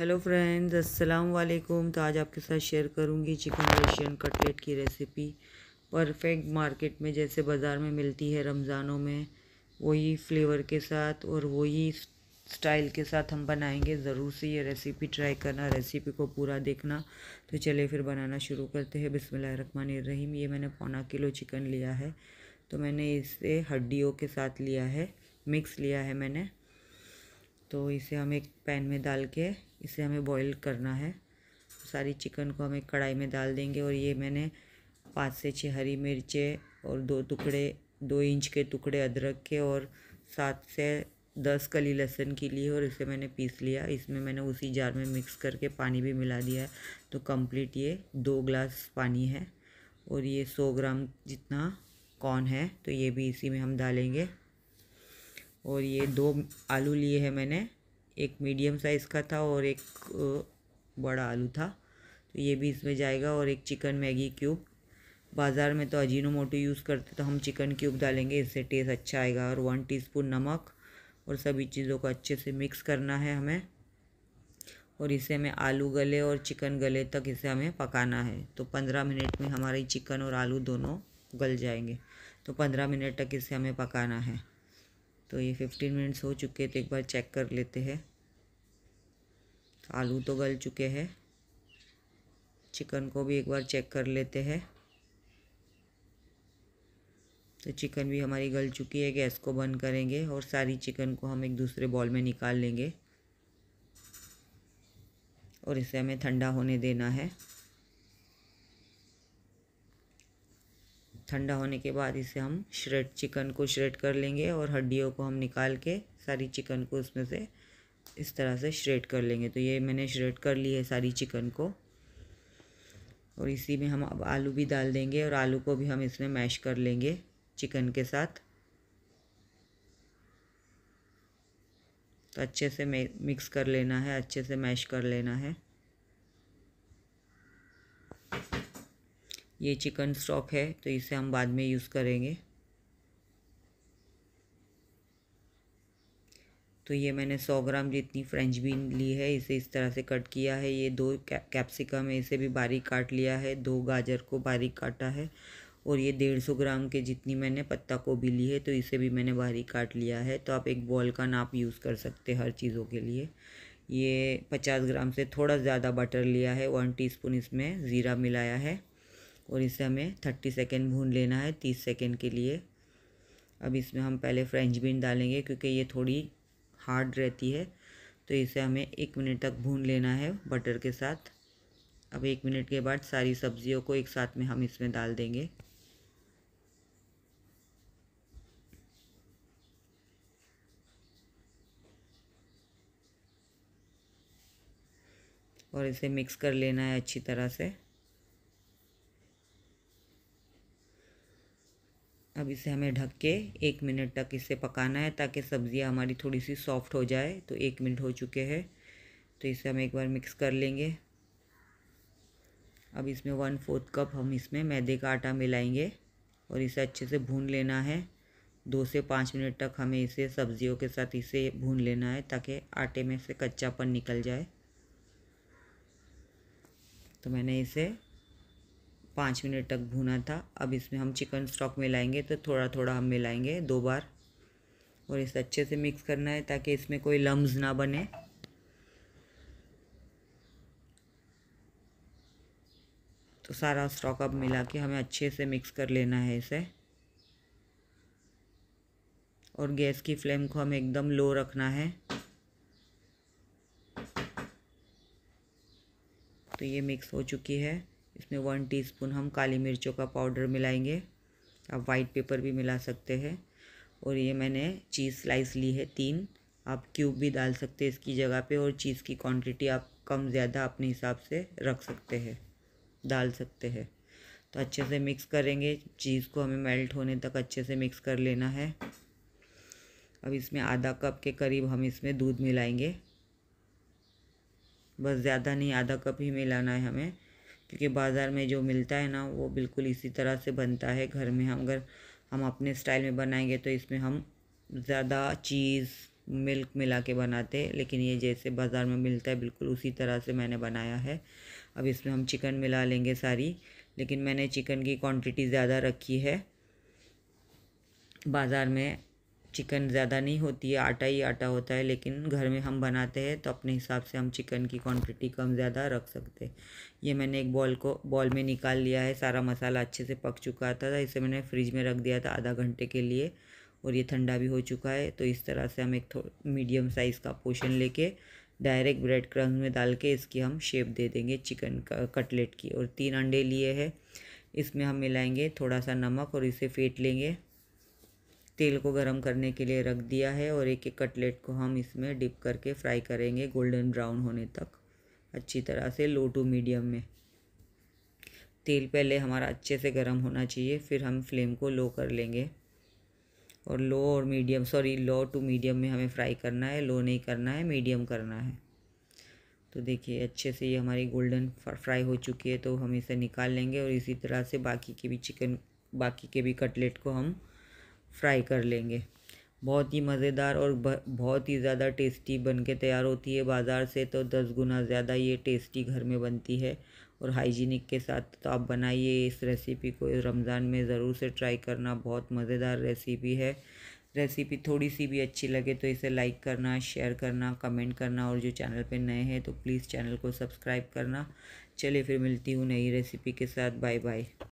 hello friends अस्सलाम वालेकुम तो आज आपके साथ शेयर करूंगी चिकन रशियन कटलेट की रेसिपी परफेक्ट मार्केट में जैसे बाज़ार में मिलती है रमज़ानों में वही फ्लेवर के साथ और वही स्टाइल के साथ हम बनाएंगे ज़रूर से ये रेसिपी ट्राई करना रेसिपी को पूरा देखना तो चले फिर बनाना शुरू करते हैं बिसमान रहीम ये मैंने पौना किलो चिकन लिया है तो मैंने इसे हड्डियों के साथ लिया है मिक्स लिया है मैंने तो इसे हम एक पैन में डाल के इसे हमें बॉईल करना है सारी चिकन को हमें कढ़ाई में डाल देंगे और ये मैंने पाँच से छः हरी मिर्चें और दो टुकड़े दो इंच के टुकड़े अदरक के और सात से दस कली लहसुन की ली और इसे मैंने पीस लिया इसमें मैंने उसी जार में मिक्स करके पानी भी मिला दिया है तो कंप्लीट ये दो ग्लास पानी है और ये सौ ग्राम जितना कॉर्न है तो ये भी इसी में हम डालेंगे और ये दो आलू लिए हैं मैंने एक मीडियम साइज़ का था और एक बड़ा आलू था तो ये भी इसमें जाएगा और एक चिकन मैगी क्यूब बाज़ार में तो अजीनो मोटो यूज़ करते तो हम चिकन क्यूब डालेंगे इससे टेस्ट अच्छा आएगा और वन टीस्पून नमक और सभी चीज़ों को अच्छे से मिक्स करना है हमें और इसे हमें आलू गले और चिकन गले तक इसे हमें पकाना है तो पंद्रह मिनट में हमारी चिकन और आलू दोनों गल जाएंगे तो पंद्रह मिनट तक इसे हमें पकाना है तो ये फिफ्टीन मिनट्स हो चुके हैं तो एक बार चेक कर लेते हैं आलू तो गल चुके हैं चिकन को भी एक बार चेक कर लेते हैं तो चिकन भी हमारी गल चुकी है गैस को बंद करेंगे और सारी चिकन को हम एक दूसरे बॉल में निकाल लेंगे और इसे हमें ठंडा होने देना है ठंडा होने के बाद इसे हम श्रेड चिकन को श्रेड कर लेंगे और हड्डियों को हम निकाल के सारी चिकन को उसमें से इस तरह से श्रेड कर लेंगे तो ये मैंने श्रेड कर ली है सारी चिकन को और इसी में हम अब आलू भी डाल देंगे और आलू को भी हम इसमें मैश कर लेंगे चिकन के साथ तो अच्छे से मिक्स कर लेना है अच्छे से मैश कर लेना है ये चिकन स्टॉक है तो इसे हम बाद में यूज़ करेंगे तो ये मैंने सौ ग्राम जितनी फ्रेंच बीन ली है इसे इस तरह से कट किया है ये दो कैप्सिकम है इसे भी बारीक काट लिया है दो गाजर को बारीक काटा है और ये डेढ़ सौ ग्राम के जितनी मैंने पत्ता गोभी ली है तो इसे भी मैंने बारीक काट लिया है तो आप एक बॉल का नाप यूज़ कर सकते हर चीज़ों के लिए ये पचास ग्राम से थोड़ा ज़्यादा बटर लिया है वन टी इसमें ज़ीरा मिलाया है और इसे हमें थर्टी सेकेंड भून लेना है तीस सेकेंड के लिए अब इसमें हम पहले फ्रेंच बीन डालेंगे क्योंकि ये थोड़ी हार्ड रहती है तो इसे हमें एक मिनट तक भून लेना है बटर के साथ अब एक मिनट के बाद सारी सब्जियों को एक साथ में हम इसमें डाल देंगे और इसे मिक्स कर लेना है अच्छी तरह से अब इसे हमें ढक के एक मिनट तक इसे पकाना है ताकि सब्ज़ियाँ हमारी थोड़ी सी सॉफ्ट हो जाए तो एक मिनट हो चुके हैं तो इसे हम एक बार मिक्स कर लेंगे अब इसमें वन फोर्थ कप हम इसमें मैदे का आटा मिलाएंगे और इसे अच्छे से भून लेना है दो से पाँच मिनट तक हमें इसे सब्जियों के साथ इसे भून लेना है ताकि आटे में से कच्चापन निकल जाए तो मैंने इसे पाँच मिनट तक भुना था अब इसमें हम चिकन स्टॉक मिलाएंगे तो थोड़ा थोड़ा हम मिलाएंगे दो बार और इसे अच्छे से मिक्स करना है ताकि इसमें कोई लम्ब ना बने तो सारा स्टॉक अब मिला के हमें अच्छे से मिक्स कर लेना है इसे और गैस की फ्लेम को हमें एकदम लो रखना है तो ये मिक्स हो चुकी है इसमें वन टीस्पून हम काली मिर्चों का पाउडर मिलाएंगे आप वाइट पेपर भी मिला सकते हैं और ये मैंने चीज़ स्लाइस ली है तीन आप क्यूब भी डाल सकते हैं इसकी जगह पे और चीज़ की क्वांटिटी आप कम ज़्यादा अपने हिसाब से रख सकते हैं डाल सकते हैं तो अच्छे से मिक्स करेंगे चीज़ को हमें मेल्ट होने तक अच्छे से मिक्स कर लेना है अब इसमें आधा कप के करीब हम इसमें दूध मिलाएंगे बस ज़्यादा नहीं आधा कप ही मिलाना है हमें क्योंकि बाज़ार में जो मिलता है ना वो बिल्कुल इसी तरह से बनता है घर में हम अगर हम अपने स्टाइल में बनाएंगे तो इसमें हम ज़्यादा चीज़ मिल्क मिला के बनाते लेकिन ये जैसे बाज़ार में मिलता है बिल्कुल उसी तरह से मैंने बनाया है अब इसमें हम चिकन मिला लेंगे सारी लेकिन मैंने चिकन की क्वांटिटी ज़्यादा रखी है बाज़ार में चिकन ज़्यादा नहीं होती है आटा ही आटा होता है लेकिन घर में हम बनाते हैं तो अपने हिसाब से हम चिकन की क्वांटिटी कम ज़्यादा रख सकते हैं ये मैंने एक बॉल को बॉल में निकाल लिया है सारा मसाला अच्छे से पक चुका था तो इसे मैंने फ्रिज में रख दिया था आधा घंटे के लिए और ये ठंडा भी हो चुका है तो इस तरह से हम एक मीडियम साइज़ का पोशन ले डायरेक्ट ब्रेड क्रम्स में डाल के इसकी हम शेप दे देंगे चिकन का कटलेट की और तीन अंडे लिए हैं इसमें हम मिलाएंगे थोड़ा सा नमक और इसे फेंट लेंगे तेल को गरम करने के लिए रख दिया है और एक एक कटलेट को हम इसमें डिप करके फ्राई करेंगे गोल्डन ब्राउन होने तक अच्छी तरह से लो टू मीडियम में तेल पहले हमारा अच्छे से गर्म होना चाहिए फिर हम फ्लेम को लो कर लेंगे और लो और medium sorry low to medium में हमें फ्राई करना है लो नहीं करना है मीडियम करना है तो देखिए अच्छे से ये हमारी गोल्डन फ्राई हो चुकी है तो हम इसे निकाल लेंगे और इसी तरह से बाकी के भी चिकन बाकी के भी कटलेट को हम फ्राई कर लेंगे बहुत ही मज़ेदार और बहुत ही ज़्यादा टेस्टी बन के तैयार होती है बाज़ार से तो दस गुना ज़्यादा ये टेस्टी घर में बनती है और हाइजीनिक के साथ तो आप बनाइए इस रेसिपी को रमज़ान में ज़रूर से ट्राई करना बहुत मज़ेदार रेसिपी है रेसिपी थोड़ी सी भी अच्छी लगे तो इसे लाइक करना शेयर करना कमेंट करना और जो चैनल पे नए हैं तो प्लीज़ चैनल को सब्सक्राइब करना चलिए फिर मिलती हूँ नई रेसिपी के साथ बाय बाय